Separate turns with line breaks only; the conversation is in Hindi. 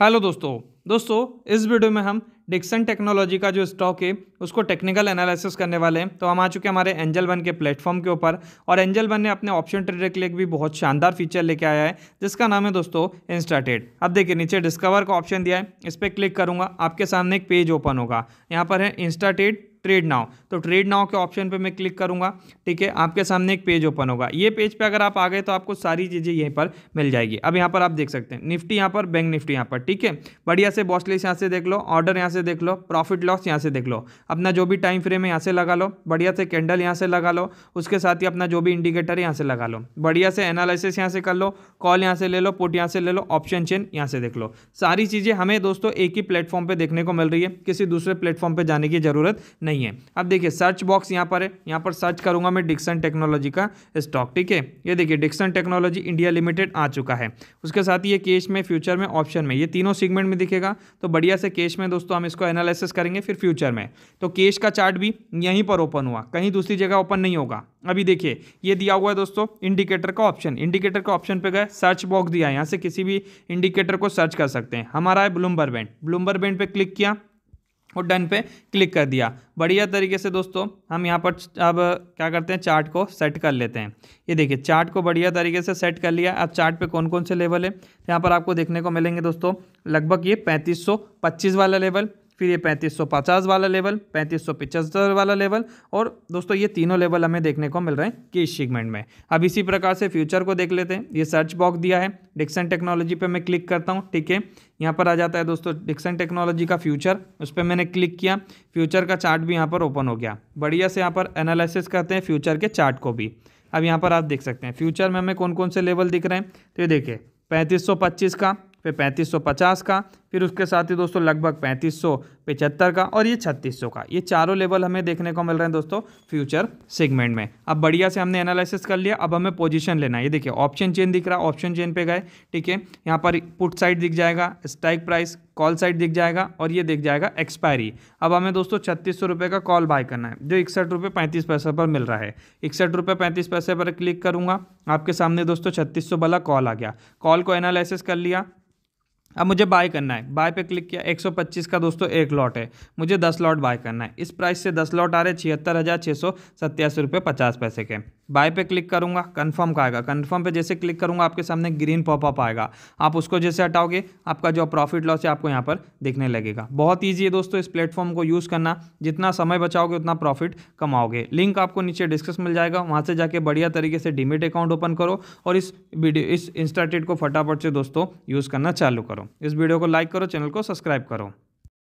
हेलो दोस्तों दोस्तों इस वीडियो में हम डिक्सन टेक्नोलॉजी का जो स्टॉक है उसको टेक्निकल एनालिसिस करने वाले हैं तो हम आ चुके हैं हमारे एंजल वन के प्लेटफॉर्म के ऊपर और एंजल वन ने अपने ऑप्शन ट्रेडर के लिए भी बहुत शानदार फीचर लेके आया है जिसका नाम है दोस्तों इंस्टाटेड अब देखिए नीचे डिस्कवर का ऑप्शन दिया है इस पर क्लिक करूँगा आपके सामने एक पेज ओपन होगा यहाँ पर है इंस्टाटेड ट्रेड नाव तो ट्रेड नाव के ऑप्शन पे मैं क्लिक करूंगा ठीक है आपके सामने एक पेज ओपन होगा ये पेज पे अगर आप आ गए तो आपको सारी चीज़ें यहीं पर मिल जाएगी अब यहाँ पर आप देख सकते हैं निफ्टी यहाँ पर बैंक निफ्टी यहाँ पर ठीक है बढ़िया से बॉसलेस यहाँ से देख लो ऑर्डर यहाँ से देख लो प्रॉफिट लॉस यहाँ से देख लो अपना जो भी टाइम फ्रेम है यहाँ से लगा लो बढ़िया से कैंडल यहाँ से लगा लो उसके साथ ही अपना जो भी इंडिकेटर यहाँ से लगा लो बढ़िया से एनालिसिस यहाँ से कर लो कॉल यहाँ से ले लो पुट यहाँ से ले लो ऑप्शन चेन यहाँ से देख लो सारी चीज़ें हमें दोस्तों एक ही प्लेटफॉर्म पर देखने को मिल रही है किसी दूसरे प्लेटफॉर्म पर जाने की ज़रूरत नहीं नहीं है अब देखिए सर्च बॉक्स यहाँ पर है यहाँ पर सर्च करूँगा मैं डिक्सन टेक्नोलॉजी का स्टॉक ठीक है ये देखिए डिक्सन टेक्नोलॉजी इंडिया लिमिटेड आ चुका है उसके साथ ही ये केश में फ्यूचर में ऑप्शन में ये तीनों सीगमेंट में दिखेगा तो बढ़िया से केश में दोस्तों हम इसको एनालिसिस करेंगे फिर फ्यूचर में तो केश का चार्ट भी यहीं पर ओपन हुआ कहीं दूसरी जगह ओपन नहीं होगा अभी देखिए ये दिया हुआ है दोस्तों इंडिकेटर का ऑप्शन इंडिकेटर का ऑप्शन पे गए सर्च बॉक्स दिया है यहाँ से किसी भी इंडिकेटर को सर्च कर सकते हैं हमारा है ब्लूमबर बैंड ब्लूमबर बैंड पे क्लिक किया और डन पे क्लिक कर दिया बढ़िया तरीके से दोस्तों हम यहाँ पर अब क्या करते हैं चार्ट को सेट कर लेते हैं ये देखिए चार्ट को बढ़िया तरीके से सेट कर लिया अब चार्ट पे कौन कौन से लेवल है यहाँ पर आपको देखने को मिलेंगे दोस्तों लगभग ये पैंतीस वाला लेवल फिर ये पैंतीस सौ पचास वाला लेवल पैंतीस सौ पिचहत्तर वाला लेवल और दोस्तों ये तीनों लेवल हमें देखने को मिल रहे हैं कि इस सेगमेंट में अब इसी प्रकार से फ्यूचर को देख लेते हैं ये सर्च बॉक्स दिया है डिक्सन टेक्नोलॉजी पे मैं क्लिक करता हूँ ठीक है यहाँ पर आ जाता है दोस्तों डिक्सन टेक्नोलॉजी का फ्यूचर उस पर मैंने क्लिक किया फ्यूचर का चार्ट भी यहाँ पर ओपन हो गया बढ़िया से यहाँ पर एनालिसिस करते हैं फ्यूचर के चार्ट को भी अब यहाँ पर आप देख सकते हैं फ्यूचर में हमें कौन कौन से लेवल दिख रहे हैं तो ये देखिए पैंतीस का फिर पैंतीस का फिर उसके साथ ही दोस्तों लगभग पैंतीस सौ पिचहत्तर का और ये छत्तीस सौ का ये चारों लेवल हमें देखने को मिल रहे हैं दोस्तों फ्यूचर सेगमेंट में अब बढ़िया से हमने एनालिसिस कर लिया अब हमें पोजीशन लेना है ये देखिए ऑप्शन चेन दिख रहा है ऑप्शन चेन पे गए ठीक है यहाँ पर पुट साइड दिख जाएगा स्ट्राइक प्राइस कॉल साइड दिख जाएगा और ये दिख जाएगा एक्सपायरी अब हमें दोस्तों छत्तीस सौ रुपये का कॉल बाय करना है जो इकसठ रुपये पैंतीस पैसे पर मिल रहा है इकसठ रुपये पैंतीस पैसे पर क्लिक करूँगा आपके सामने दोस्तों छत्तीस सौ वाला कॉल आ गया कॉल को एनालिसिस कर लिया अब मुझे बाय करना है बाय पे क्लिक किया 125 का दोस्तों एक लॉट है मुझे 10 लॉट बाय करना है इस प्राइस से 10 लॉट आ रहे छिहत्तर हज़ार छः सौ सत्तासी रुपये पचास पैसे के बाय पे क्लिक करूंगा कंफर्म का आएगा कंफर्म पे जैसे क्लिक करूंगा आपके सामने ग्रीन पॉपअप आएगा आप उसको जैसे हटाओगे आपका जो प्रॉफिट लॉस है आपको यहाँ पर दिखने लगेगा बहुत ईजी है दोस्तों इस प्लेटफॉर्म को यूज़ करना जितना समय बचाओगे उतना प्रॉफिट कमाओगे लिंक आपको नीचे डिस्कस मिल जाएगा वहाँ से जाके बढ़िया तरीके से डिमिट अकाउंट ओपन करो और इस वीडियो इस इंस्टाटेट को फटाफट से दोस्तों यूज़ करना चालू करो इस वीडियो को लाइक करो चैनल को सब्सक्राइब करो